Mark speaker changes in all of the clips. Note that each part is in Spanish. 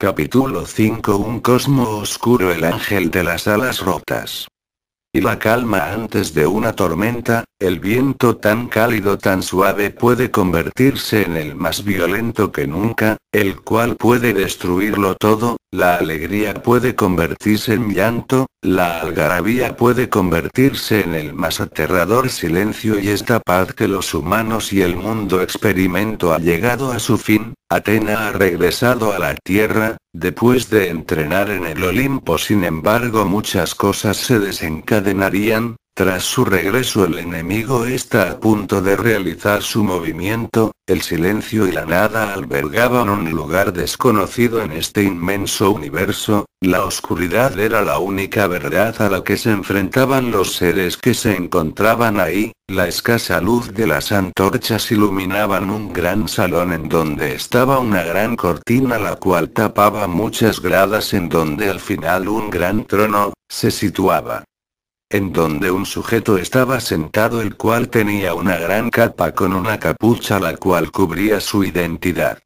Speaker 1: Capítulo 5 Un cosmo oscuro El ángel de las alas rotas la calma antes de una tormenta, el viento tan cálido, tan suave puede convertirse en el más violento que nunca, el cual puede destruirlo todo, la alegría puede convertirse en llanto, la algarabía puede convertirse en el más aterrador silencio y esta paz que los humanos y el mundo experimento ha llegado a su fin, Atena ha regresado a la tierra, Después de entrenar en el Olimpo sin embargo muchas cosas se desencadenarían, tras su regreso el enemigo está a punto de realizar su movimiento, el silencio y la nada albergaban un lugar desconocido en este inmenso universo, la oscuridad era la única verdad a la que se enfrentaban los seres que se encontraban ahí, la escasa luz de las antorchas iluminaban un gran salón en donde estaba una gran cortina la cual tapaba muchas gradas en donde al final un gran trono, se situaba en donde un sujeto estaba sentado el cual tenía una gran capa con una capucha la cual cubría su identidad.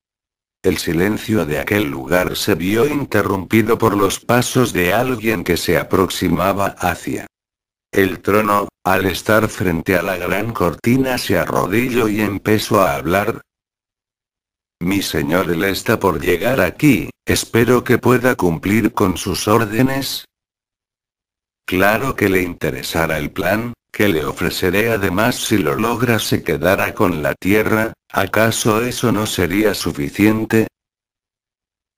Speaker 1: El silencio de aquel lugar se vio interrumpido por los pasos de alguien que se aproximaba hacia el trono, al estar frente a la gran cortina se arrodilló y empezó a hablar. Mi señor, él está por llegar aquí, espero que pueda cumplir con sus órdenes, Claro que le interesará el plan, que le ofreceré además si lo logra se quedará con la tierra, ¿acaso eso no sería suficiente?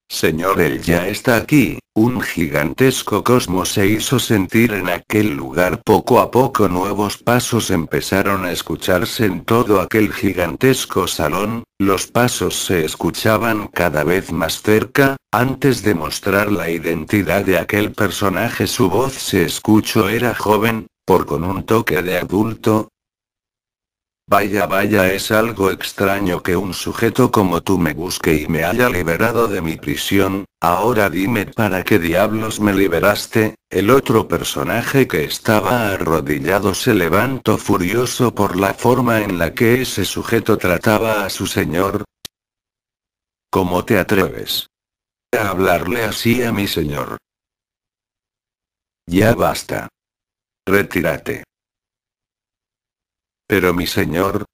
Speaker 1: Señor, él ya está aquí. Un gigantesco cosmos se hizo sentir en aquel lugar. Poco a poco nuevos pasos empezaron a escucharse en todo aquel gigantesco salón, los pasos se escuchaban cada vez más cerca, antes de mostrar la identidad de aquel personaje su voz se escuchó era joven, por con un toque de adulto, Vaya, vaya, es algo extraño que un sujeto como tú me busque y me haya liberado de mi prisión, ahora dime para qué diablos me liberaste, el otro personaje que estaba arrodillado se levantó furioso por la forma en la que ese sujeto trataba a su señor. ¿Cómo te atreves? A hablarle así a mi señor. Ya basta. Retírate. Pero mi señor...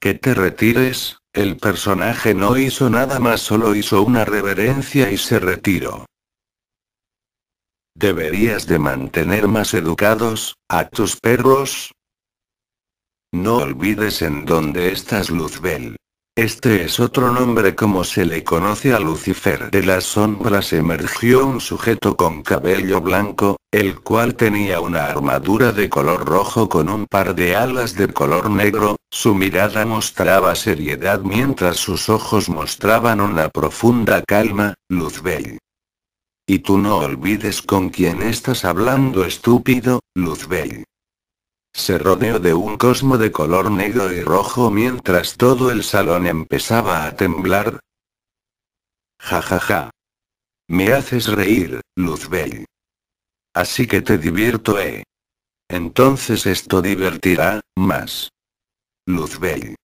Speaker 1: Que te retires, el personaje no hizo nada más, solo hizo una reverencia y se retiró. Deberías de mantener más educados, a tus perros. No olvides en dónde estás, Luzbel. Este es otro nombre como se le conoce a Lucifer. De las sombras emergió un sujeto con cabello blanco, el cual tenía una armadura de color rojo con un par de alas de color negro, su mirada mostraba seriedad mientras sus ojos mostraban una profunda calma, Luzbel. Y tú no olvides con quién estás hablando, estúpido, Luzbel. Se rodeó de un cosmo de color negro y rojo mientras todo el salón empezaba a temblar. Ja ja ja. Me haces reír, Luzbel. Así que te divierto, eh. Entonces esto divertirá, más. Luzbel.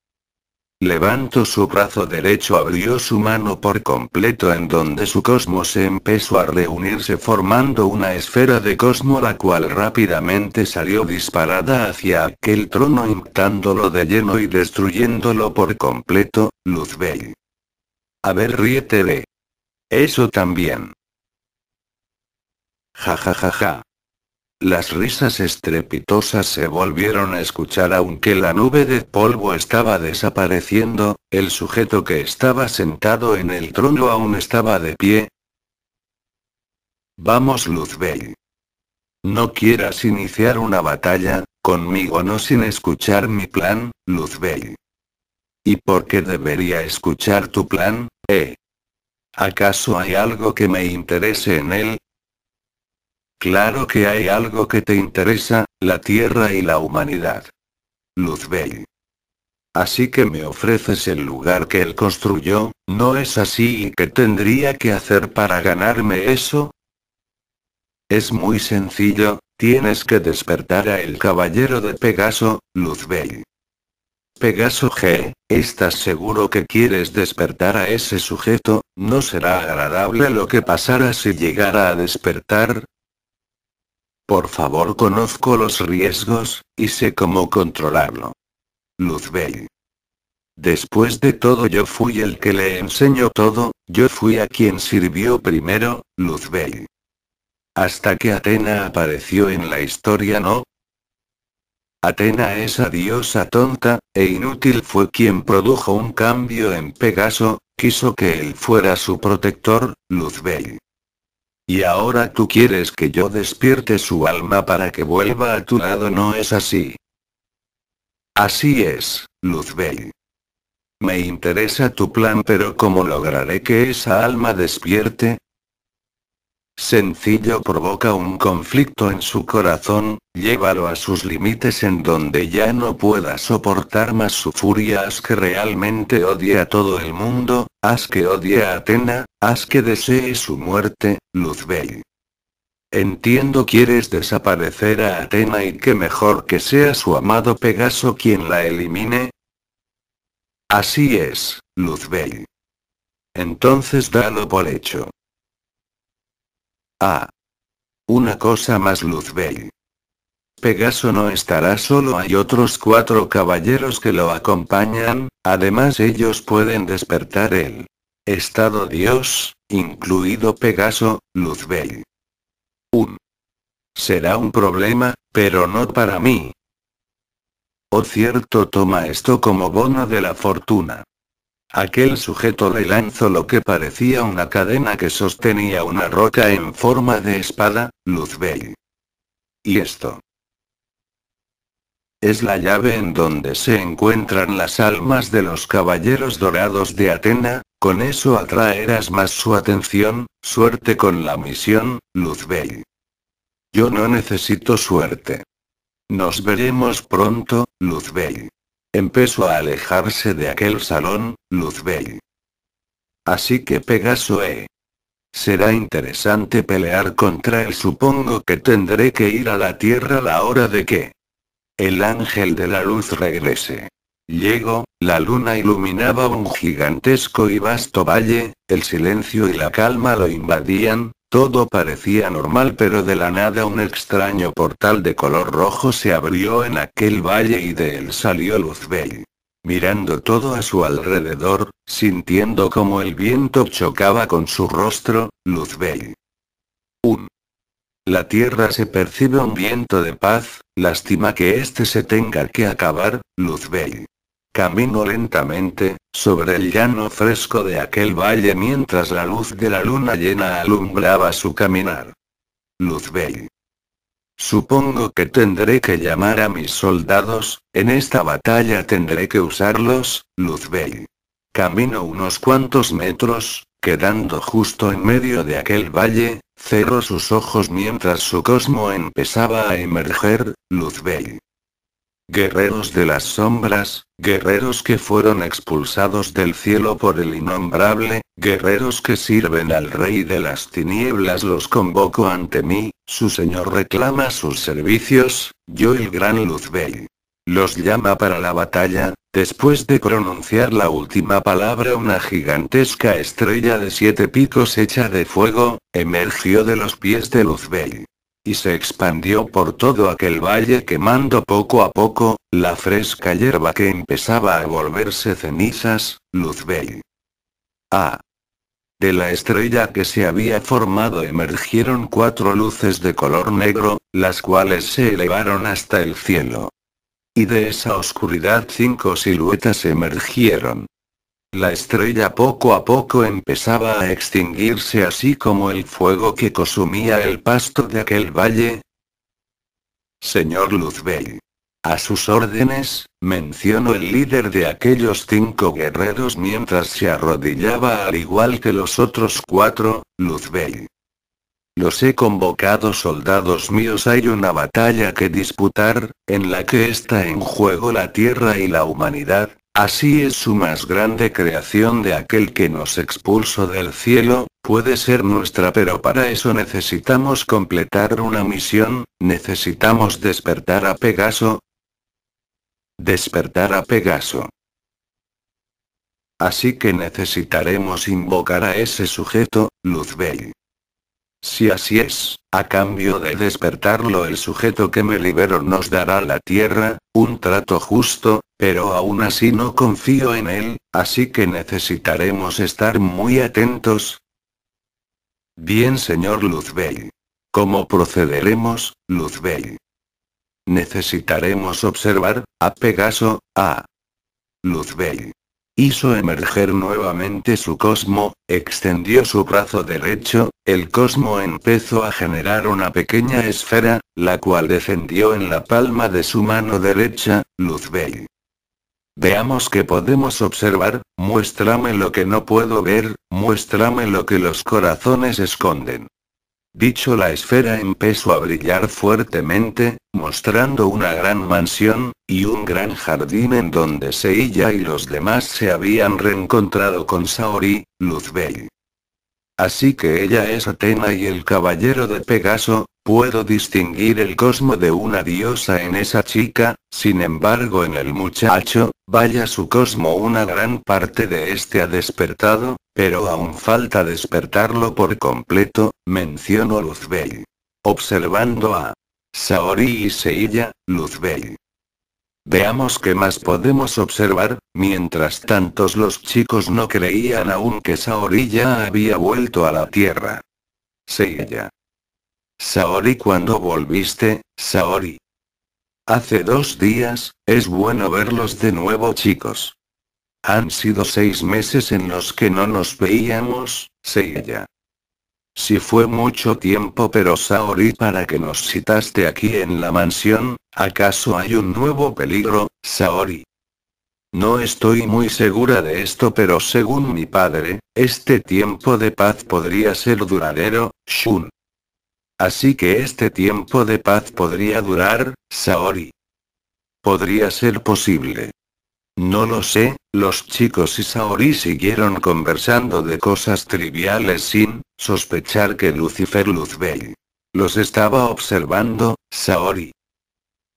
Speaker 1: Levantó su brazo derecho, abrió su mano por completo en donde su cosmos empezó a reunirse formando una esfera de cosmo la cual rápidamente salió disparada hacia aquel trono impactándolo de lleno y destruyéndolo por completo, Luzbel. A ver, ríete de. Eso también. Ja ja ja ja. Las risas estrepitosas se volvieron a escuchar aunque la nube de polvo estaba desapareciendo, el sujeto que estaba sentado en el trono aún estaba de pie. Vamos Luzbel. No quieras iniciar una batalla, conmigo no sin escuchar mi plan, Luzbel. ¿Y por qué debería escuchar tu plan, eh? ¿Acaso hay algo que me interese en él? Claro que hay algo que te interesa, la Tierra y la humanidad. Luzbel. Así que me ofreces el lugar que él construyó, ¿no es así? ¿Y qué tendría que hacer para ganarme eso? Es muy sencillo, tienes que despertar a el caballero de Pegaso, Luzbel. Pegaso G, ¿estás seguro que quieres despertar a ese sujeto? No será agradable lo que pasara si llegara a despertar, por favor conozco los riesgos, y sé cómo controlarlo. Luzbel. Después de todo yo fui el que le enseñó todo, yo fui a quien sirvió primero, Luzbel. Hasta que Atena apareció en la historia no, Atena esa diosa tonta, e inútil fue quien produjo un cambio en Pegaso, quiso que él fuera su protector, Luzbel. Y ahora tú quieres que yo despierte su alma para que vuelva a tu lado, ¿no es así? Así es, Luzbel. Me interesa tu plan, pero ¿cómo lograré que esa alma despierte? sencillo provoca un conflicto en su corazón, llévalo a sus límites en donde ya no pueda soportar más su furia, haz que realmente odie a todo el mundo, haz que odie a Atena, haz que desee su muerte, Luzbel. Entiendo quieres desaparecer a Atena y que mejor que sea su amado Pegaso quien la elimine. Así es, Luzbel. Entonces dalo por hecho. Ah. Una cosa más, Luzbel. Pegaso no estará solo, hay otros cuatro caballeros que lo acompañan, además ellos pueden despertar el estado Dios, incluido Pegaso, Luzbel. Un. Será un problema, pero no para mí. O cierto, toma esto como bono de la fortuna. Aquel sujeto le lanzó lo que parecía una cadena que sostenía una roca en forma de espada, Luzbel. ¿Y esto? Es la llave en donde se encuentran las almas de los caballeros dorados de Atena, con eso atraerás más su atención, suerte con la misión, Luzbel. Yo no necesito suerte. Nos veremos pronto, Luzbel empezó a alejarse de aquel salón, Luzbel. Así que Pegaso E. Será interesante pelear contra él. Supongo que tendré que ir a la Tierra a la hora de que el ángel de la luz regrese. Llego, la luna iluminaba un gigantesco y vasto valle, el silencio y la calma lo invadían, todo parecía normal pero de la nada un extraño portal de color rojo se abrió en aquel valle y de él salió Luzbel. Mirando todo a su alrededor, sintiendo como el viento chocaba con su rostro, Luzbel. 1. La tierra se percibe un viento de paz, lástima que este se tenga que acabar, Luzbel. Camino lentamente, sobre el llano fresco de aquel valle mientras la luz de la luna llena alumbraba su caminar. Luzbel. Supongo que tendré que llamar a mis soldados, en esta batalla tendré que usarlos, Luzbel. Camino unos cuantos metros, quedando justo en medio de aquel valle, cerró sus ojos mientras su cosmo empezaba a emerger, Luzbel. Guerreros de las sombras, guerreros que fueron expulsados del cielo por el innombrable, guerreros que sirven al rey de las tinieblas, los convoco ante mí, su señor reclama sus servicios, yo el gran Luzbel. Los llama para la batalla, después de pronunciar la última palabra una gigantesca estrella de siete picos hecha de fuego, emergió de los pies de Luzbel y se expandió por todo aquel valle quemando poco a poco, la fresca hierba que empezaba a volverse cenizas, luz Luzbel. Ah. De la estrella que se había formado emergieron cuatro luces de color negro, las cuales se elevaron hasta el cielo. Y de esa oscuridad cinco siluetas emergieron. La estrella poco a poco empezaba a extinguirse así como el fuego que consumía el pasto de aquel valle. Señor Luzbel. A sus órdenes, mencionó el líder de aquellos cinco guerreros mientras se arrodillaba al igual que los otros cuatro, Luzbel. Los he convocado soldados míos, hay una batalla que disputar, en la que está en juego la tierra y la humanidad, Así es su más grande creación de aquel que nos expulsó del cielo, puede ser nuestra pero para eso necesitamos completar una misión, necesitamos despertar a Pegaso. Despertar a Pegaso. Así que necesitaremos invocar a ese sujeto, Luzbel. Si así es, a cambio de despertarlo el sujeto que me liberó nos dará la tierra, un trato justo, pero aún así no confío en él, así que necesitaremos estar muy atentos. Bien, señor Luzbel. ¿Cómo procederemos, Luzbel? Necesitaremos observar, a Pegaso, a Luzbel. Hizo emerger nuevamente su cosmo, extendió su brazo derecho, el cosmo empezó a generar una pequeña esfera, la cual descendió en la palma de su mano derecha, luz Luzbel. Veamos qué podemos observar, muéstrame lo que no puedo ver, muéstrame lo que los corazones esconden. Dicho la esfera empezó a brillar fuertemente, mostrando una gran mansión, y un gran jardín en donde Seiya y los demás se habían reencontrado con Saori, Luzbel. Así que ella es Atena y el caballero de Pegaso, puedo distinguir el cosmo de una diosa en esa chica, sin embargo en el muchacho, vaya su cosmo una gran parte de este ha despertado, pero aún falta despertarlo por completo, mencionó Luzbel. Observando a Saori y Seiya, Luzbel. Veamos qué más podemos observar, mientras tantos los chicos no creían aún que Saori ya había vuelto a la Tierra. Seiya. Saori cuando volviste, Saori. Hace dos días, es bueno verlos de nuevo chicos. Han sido seis meses en los que no nos veíamos, Seiya. Si fue mucho tiempo pero Saori para que nos citaste aquí en la mansión, ¿acaso hay un nuevo peligro, Saori? No estoy muy segura de esto pero según mi padre, este tiempo de paz podría ser duradero, Shun. Así que este tiempo de paz podría durar, Saori. Podría ser posible. No lo sé, los chicos y Saori siguieron conversando de cosas triviales sin sospechar que Lucifer Luzbel los estaba observando, Saori.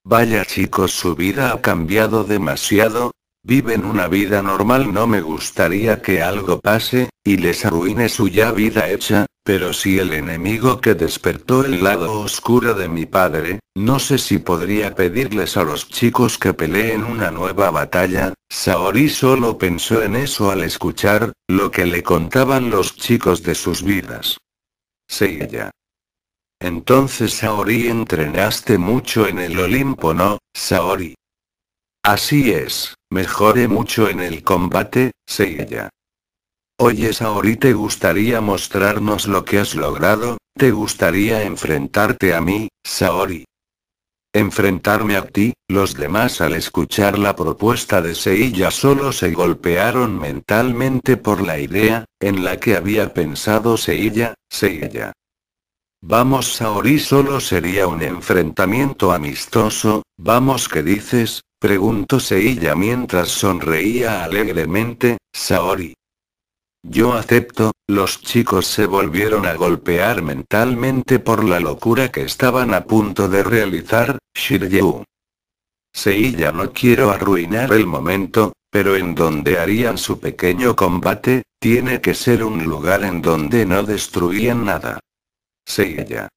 Speaker 1: Vaya chicos, su vida ha cambiado demasiado. Viven una vida normal, no me gustaría que algo pase, y les arruine su ya vida hecha, pero si el enemigo que despertó el lado oscuro de mi padre, no sé si podría pedirles a los chicos que peleen una nueva batalla, Saori solo pensó en eso al escuchar, lo que le contaban los chicos de sus vidas. Seiya. Entonces Saori entrenaste mucho en el Olimpo, ¿no, Saori? Así es, mejoré mucho en el combate, Seiya. Oye Saori, ¿te gustaría mostrarnos lo que has logrado? ¿Te gustaría enfrentarte a mí, Saori? Enfrentarme a ti, los demás al escuchar la propuesta de Seiya solo se golpearon mentalmente por la idea, en la que había pensado Seiya, Seiya. Vamos Saori solo sería un enfrentamiento amistoso, vamos ¿qué dices? Preguntó Seiya mientras sonreía alegremente, Saori. Yo acepto, los chicos se volvieron a golpear mentalmente por la locura que estaban a punto de realizar, Shiryu. Seiya no quiero arruinar el momento, pero en donde harían su pequeño combate, tiene que ser un lugar en donde no destruían nada. Seiya.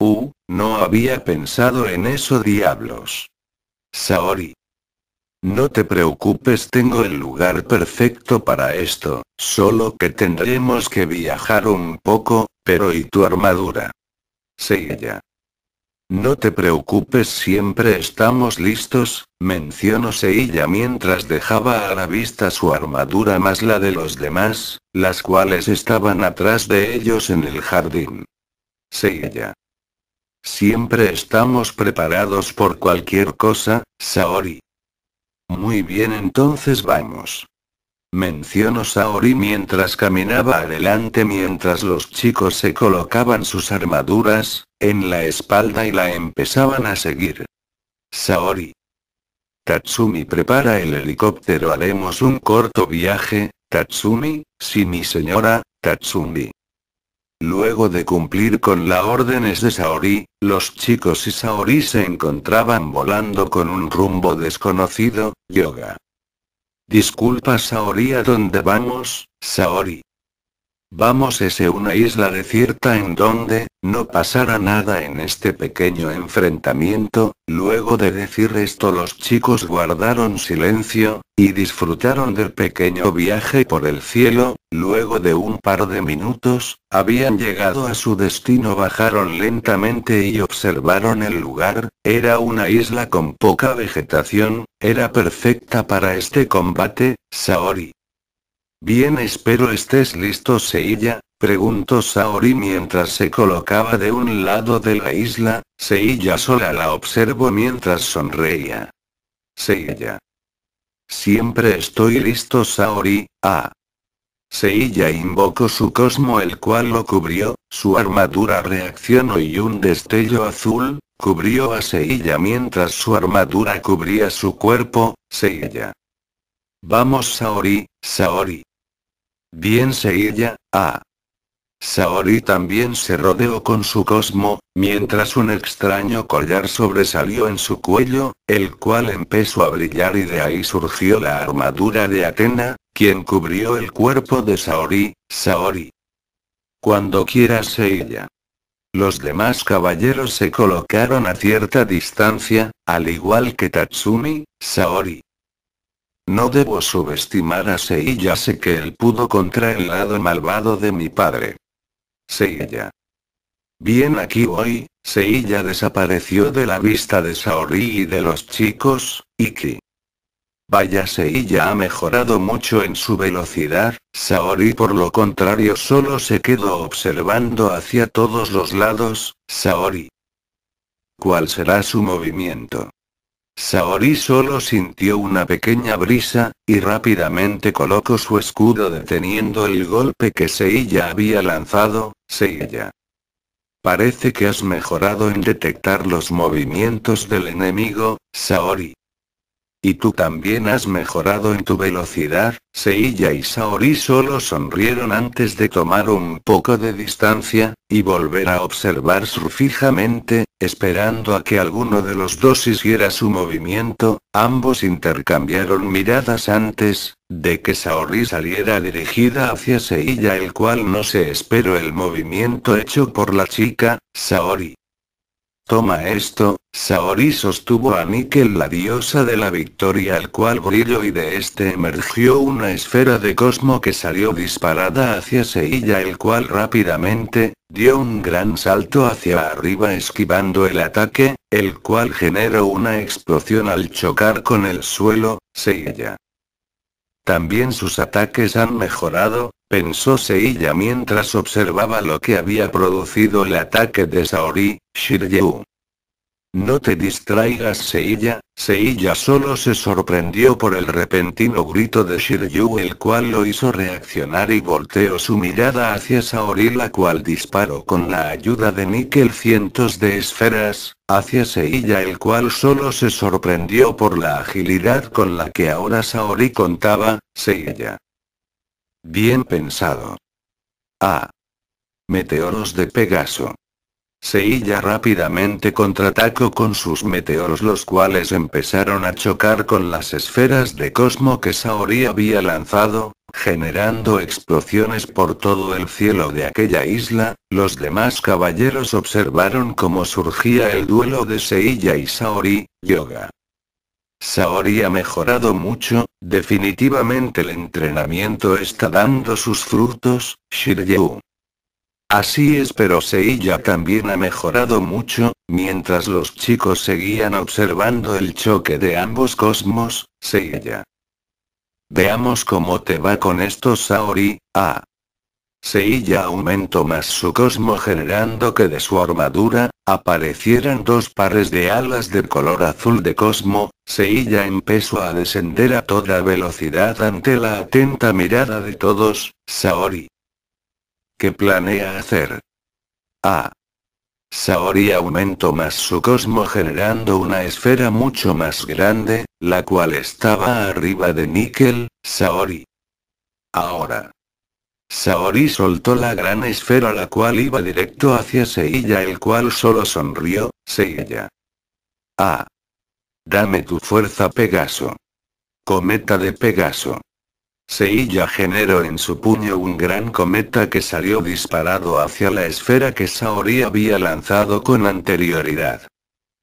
Speaker 1: Uh, no había pensado en eso diablos. Saori. No te preocupes, tengo el lugar perfecto para esto, solo que tendremos que viajar un poco, pero ¿y tu armadura? ella No te preocupes, siempre estamos listos, mencionó Seiya mientras dejaba a la vista su armadura más la de los demás, las cuales estaban atrás de ellos en el jardín. Seiya. Siempre estamos preparados por cualquier cosa, Saori. Muy bien, entonces vamos. Mencionó Saori mientras caminaba adelante mientras los chicos se colocaban sus armaduras, en la espalda y la empezaban a seguir. Saori. Tatsumi prepara el helicóptero, haremos un corto viaje, Tatsumi, sí mi señora, Tatsumi. Luego de cumplir con las órdenes de Saori, los chicos y Saori se encontraban volando con un rumbo desconocido, Yoga. Disculpa Saori, ¿a dónde vamos, Saori? Vamos ese una isla desierta en donde, no pasará nada en este pequeño enfrentamiento, luego de decir esto los chicos guardaron silencio, y disfrutaron del pequeño viaje por el cielo, luego de un par de minutos, habían llegado a su destino bajaron lentamente y observaron el lugar, era una isla con poca vegetación, era perfecta para este combate, Saori Bien, espero estés listo, Seiya, preguntó Saori mientras se colocaba de un lado de la isla, Seiya sola la observó mientras sonreía. Seiya. Siempre estoy listo, Saori, ah. Seiya invocó su cosmo el cual lo cubrió, su armadura reaccionó y un destello azul, cubrió a Seiya mientras su armadura cubría su cuerpo, Seiya. Vamos Saori, Saori. Bien ella ah. Saori también se rodeó con su cosmo, mientras un extraño collar sobresalió en su cuello, el cual empezó a brillar y de ahí surgió la armadura de Atena, quien cubrió el cuerpo de Saori, Saori. Cuando quieras ella Los demás caballeros se colocaron a cierta distancia, al igual que Tatsumi, Saori, no debo subestimar a Seiya. Sé que él pudo contra el lado malvado de mi padre. Seiya. Bien aquí hoy, Seiya desapareció de la vista de Saori y de los chicos, Iki. Vaya Seiya ha mejorado mucho en su velocidad, Saori por lo contrario solo se quedó observando hacia todos los lados, Saori. ¿Cuál será su movimiento? Saori solo sintió una pequeña brisa, y rápidamente colocó su escudo deteniendo el golpe que Seiya había lanzado, Seiya. Parece que has mejorado en detectar los movimientos del enemigo, Saori. Y tú también has mejorado en tu velocidad, Seiya y Saori solo sonrieron antes de tomar un poco de distancia, y volver a observar su fijamente, esperando a que alguno de los dos hiciera su movimiento, ambos intercambiaron miradas antes, de que Saori saliera dirigida hacia Seiya el cual no se esperó el movimiento hecho por la chica, Saori. Toma esto, Saori sostuvo a Níquel la diosa de la victoria al cual brilló y de este emergió una esfera de cosmo que salió disparada hacia Seilla el cual rápidamente, dio un gran salto hacia arriba esquivando el ataque, el cual generó una explosión al chocar con el suelo, Seilla. También sus ataques han mejorado, pensó Seiya mientras observaba lo que había producido el ataque de Saori, Shiryu. No te distraigas, Seiya. Seiya solo se sorprendió por el repentino grito de Shiryu, el cual lo hizo reaccionar y volteó su mirada hacia Saori, la cual disparó con la ayuda de Nickel cientos de esferas, hacia Seiya, el cual solo se sorprendió por la agilidad con la que ahora Saori contaba, Seiya. Bien pensado. Ah. Meteoros de Pegaso. Seiya rápidamente contraatacó con sus meteoros los cuales empezaron a chocar con las esferas de cosmo que Saori había lanzado, generando explosiones por todo el cielo de aquella isla, los demás caballeros observaron cómo surgía el duelo de Seiya y Saori, Yoga. Saori ha mejorado mucho, definitivamente el entrenamiento está dando sus frutos, Shiryu. Así es, pero Seiya también ha mejorado mucho. Mientras los chicos seguían observando el choque de ambos cosmos, Seiya. Veamos cómo te va con esto Saori. Ah. Seiya aumentó más su cosmo generando que de su armadura, aparecieran dos pares de alas de color azul de cosmo, Seiya empezó a descender a toda velocidad ante la atenta mirada de todos, Saori. ¿Qué planea hacer? Ah. Saori aumentó más su cosmo generando una esfera mucho más grande, la cual estaba arriba de Níquel, Saori. Ahora. Saori soltó la gran esfera la cual iba directo hacia Seiya el cual solo sonrió, Seiya. Ah. Dame tu fuerza Pegaso. Cometa de Pegaso. Seiya generó en su puño un gran cometa que salió disparado hacia la esfera que Saori había lanzado con anterioridad.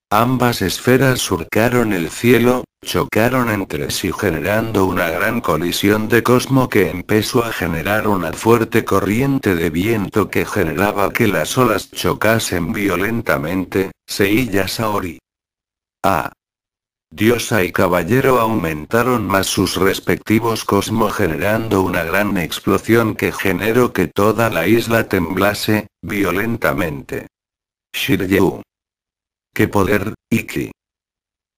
Speaker 1: Ambas esferas surcaron el cielo, chocaron entre sí generando una gran colisión de cosmo que empezó a generar una fuerte corriente de viento que generaba que las olas chocasen violentamente, Seiya Saori. Ah. Diosa y caballero aumentaron más sus respectivos cosmos generando una gran explosión que generó que toda la isla temblase, violentamente. Shiryu. ¡Qué poder, Iki!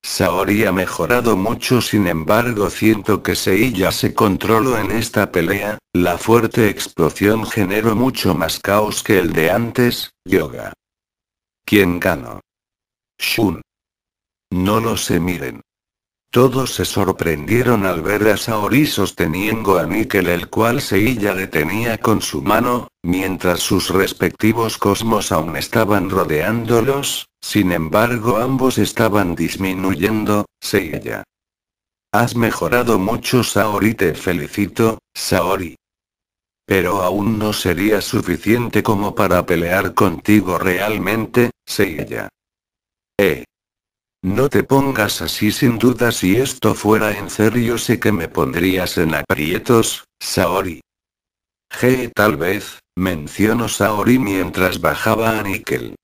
Speaker 1: Saori ha mejorado mucho sin embargo siento que ya se controló en esta pelea, la fuerte explosión generó mucho más caos que el de antes, Yoga. ¿Quién ganó? Shun. No lo se miren. Todos se sorprendieron al ver a Saori sosteniendo a Níquel el cual Seiya detenía con su mano, mientras sus respectivos cosmos aún estaban rodeándolos, sin embargo ambos estaban disminuyendo, Seiya. Has mejorado mucho Saori te felicito, Saori. Pero aún no sería suficiente como para pelear contigo realmente, Seiya. Eh. No te pongas así sin duda si esto fuera en serio sé que me pondrías en aprietos, Saori. G tal vez, mencionó Saori mientras bajaba a Nickel.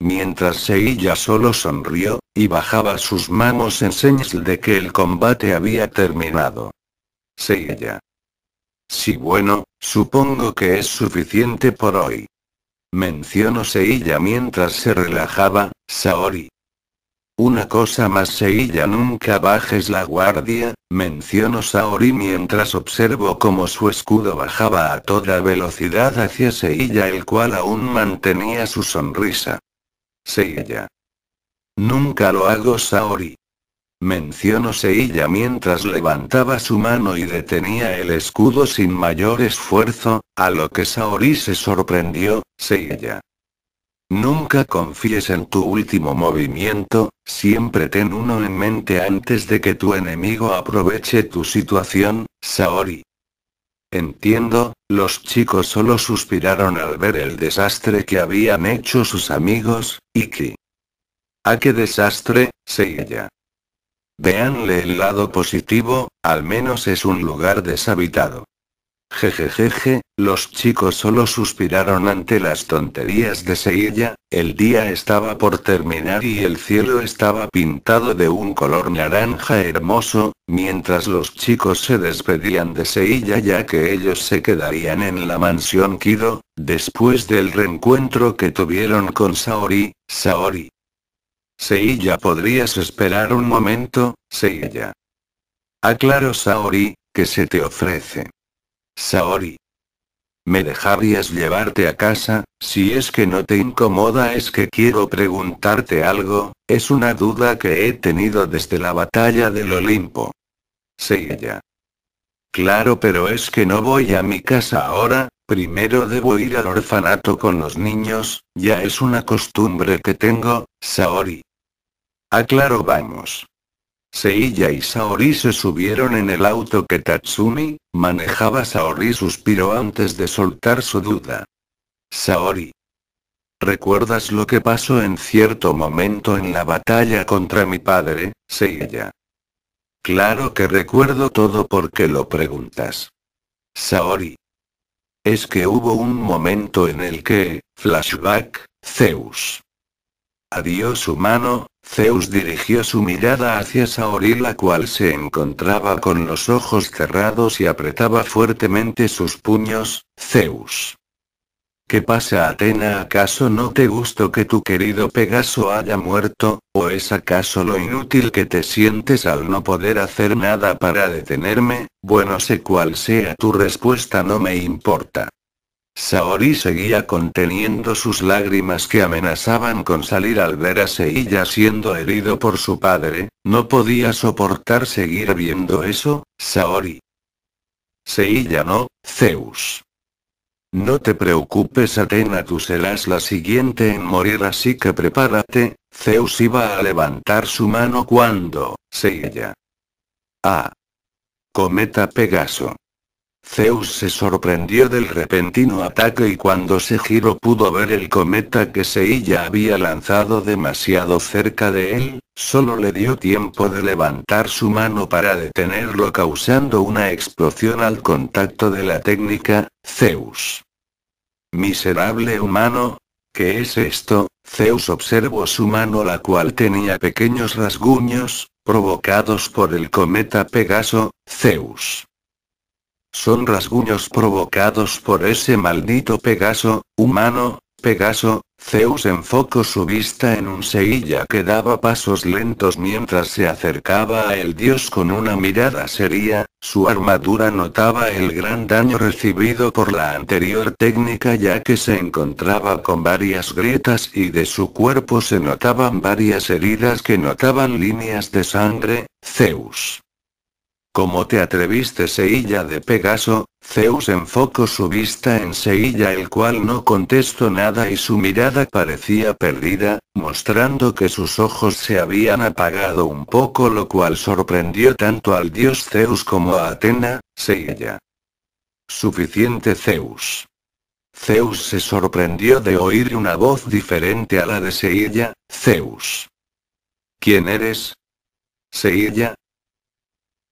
Speaker 1: Mientras Seiya solo sonrió, y bajaba sus manos en señas de que el combate había terminado. Seiya. Sí bueno, supongo que es suficiente por hoy. Mencionó Seiya mientras se relajaba, Saori, una cosa más Seiya nunca bajes la guardia, mencionó Saori mientras observo como su escudo bajaba a toda velocidad hacia Seiya el cual aún mantenía su sonrisa. Seiya. Nunca lo hago Saori. Mencionó Seiya mientras levantaba su mano y detenía el escudo sin mayor esfuerzo, a lo que Saori se sorprendió, Seiya. Nunca confíes en tu último movimiento, siempre ten uno en mente antes de que tu enemigo aproveche tu situación, Saori. Entiendo, los chicos solo suspiraron al ver el desastre que habían hecho sus amigos, Iki. ¿A qué desastre, Seiya? Veanle el lado positivo, al menos es un lugar deshabitado. Jejejeje, los chicos solo suspiraron ante las tonterías de Seiya, el día estaba por terminar y el cielo estaba pintado de un color naranja hermoso, mientras los chicos se despedían de Seiya ya que ellos se quedarían en la mansión Kido, después del reencuentro que tuvieron con Saori, Saori. Seiya podrías esperar un momento, Seiya. Aclaro Saori, que se te ofrece. Saori. ¿Me dejarías llevarte a casa? Si es que no te incomoda es que quiero preguntarte algo, es una duda que he tenido desde la batalla del Olimpo. Seiya. Claro, pero es que no voy a mi casa ahora, primero debo ir al orfanato con los niños, ya es una costumbre que tengo, Saori. Aclaro ah, vamos. Seiya y Saori se subieron en el auto que Tatsumi manejaba. Saori suspiró antes de soltar su duda. Saori. ¿Recuerdas lo que pasó en cierto momento en la batalla contra mi padre, Seiya? Claro que recuerdo todo porque lo preguntas. Saori. Es que hubo un momento en el que, flashback, Zeus Adiós humano, Zeus dirigió su mirada hacia Saori la cual se encontraba con los ojos cerrados y apretaba fuertemente sus puños, Zeus. ¿Qué pasa Atena? ¿Acaso no te gustó que tu querido Pegaso haya muerto, o es acaso lo inútil que te sientes al no poder hacer nada para detenerme? Bueno sé cuál sea tu respuesta no me importa. Saori seguía conteniendo sus lágrimas que amenazaban con salir al ver a Seiya siendo herido por su padre, no podía soportar seguir viendo eso, Saori. Seiya no, Zeus. No te preocupes Atena tú serás la siguiente en morir así que prepárate, Zeus iba a levantar su mano cuando, Seiya. Ah. Cometa Pegaso. Zeus se sorprendió del repentino ataque y cuando se giró pudo ver el cometa que Seiya había lanzado demasiado cerca de él, solo le dio tiempo de levantar su mano para detenerlo causando una explosión al contacto de la técnica, Zeus. Miserable humano, ¿Qué es esto? Zeus observó su mano la cual tenía pequeños rasguños, provocados por el cometa Pegaso, Zeus. Son rasguños provocados por ese maldito Pegaso, humano, Pegaso, Zeus enfocó su vista en un seilla que daba pasos lentos mientras se acercaba a el dios con una mirada seria, su armadura notaba el gran daño recibido por la anterior técnica ya que se encontraba con varias grietas y de su cuerpo se notaban varias heridas que notaban líneas de sangre, Zeus como te atreviste Seilla de Pegaso? Zeus enfocó su vista en Seilla el cual no contestó nada y su mirada parecía perdida, mostrando que sus ojos se habían apagado un poco lo cual sorprendió tanto al dios Zeus como a Atena, Seilla. Suficiente Zeus. Zeus se sorprendió de oír una voz diferente a la de Seilla, Zeus. ¿Quién eres? Seilla,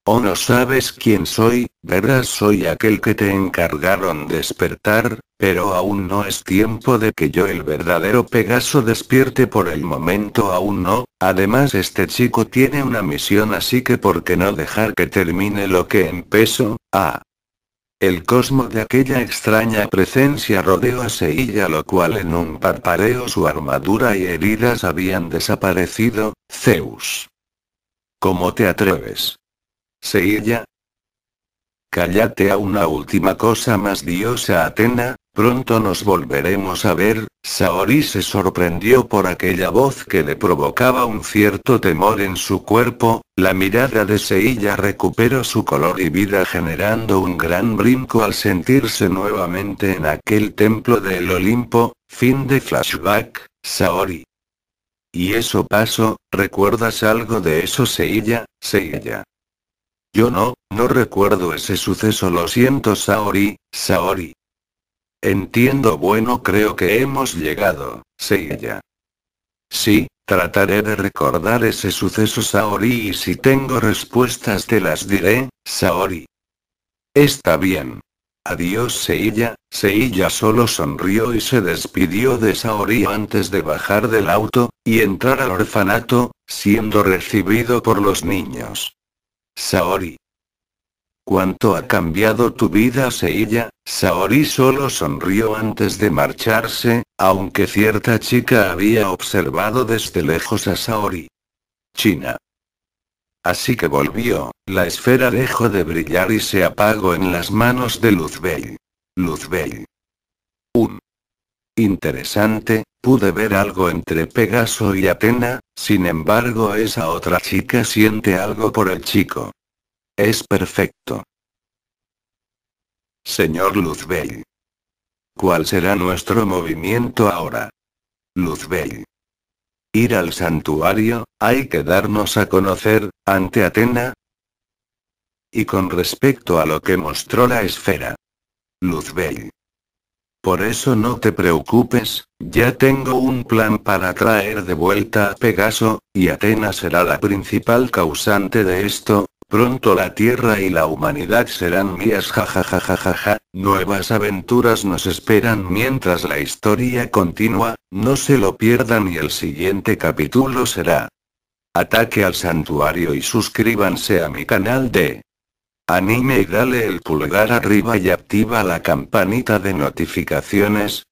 Speaker 1: o no sabes quién soy, verás, soy aquel que te encargaron despertar, pero aún no es tiempo de que yo el verdadero Pegaso despierte por el momento, aún no. Además, este chico tiene una misión, así que ¿por qué no dejar que termine lo que empezó? Ah. El cosmo de aquella extraña presencia rodeó a Seilla, lo cual en un parpadeo su armadura y heridas habían desaparecido, Zeus. ¿Cómo te atreves? Seilla. Cállate a una última cosa más diosa Atena, pronto nos volveremos a ver, Saori se sorprendió por aquella voz que le provocaba un cierto temor en su cuerpo, la mirada de Seilla recuperó su color y vida generando un gran brinco al sentirse nuevamente en aquel templo del Olimpo, fin de flashback, Saori. Y eso pasó, ¿recuerdas algo de eso Seilla, Seilla? Yo no, no recuerdo ese suceso, lo siento Saori, Saori. Entiendo, bueno, creo que hemos llegado, Seiya. Sí, trataré de recordar ese suceso Saori y si tengo respuestas te las diré, Saori. Está bien. Adiós Seiya, Seiya solo sonrió y se despidió de Saori antes de bajar del auto, y entrar al orfanato, siendo recibido por los niños. Saori. ¿Cuánto ha cambiado tu vida, Seilla. Saori solo sonrió antes de marcharse, aunque cierta chica había observado desde lejos a Saori. China. Así que volvió, la esfera dejó de brillar y se apagó en las manos de Luzbel. Luzbel. Un. Interesante, pude ver algo entre Pegaso y Atena, sin embargo, esa otra chica siente algo por el chico. Es perfecto. Señor Luzbel. ¿Cuál será nuestro movimiento ahora? Luzbel. Ir al santuario, hay que darnos a conocer, ante Atena. Y con respecto a lo que mostró la esfera. Luzbel. Por eso no te preocupes, ya tengo un plan para traer de vuelta a Pegaso, y Atenas será la principal causante de esto, Pronto la tierra y la humanidad serán mías jajajajaja, nuevas aventuras nos esperan mientras la historia continúa, no se lo pierdan y el siguiente capítulo será Ataque al santuario y suscríbanse a mi canal de Anime y dale el pulgar arriba y activa la campanita de notificaciones,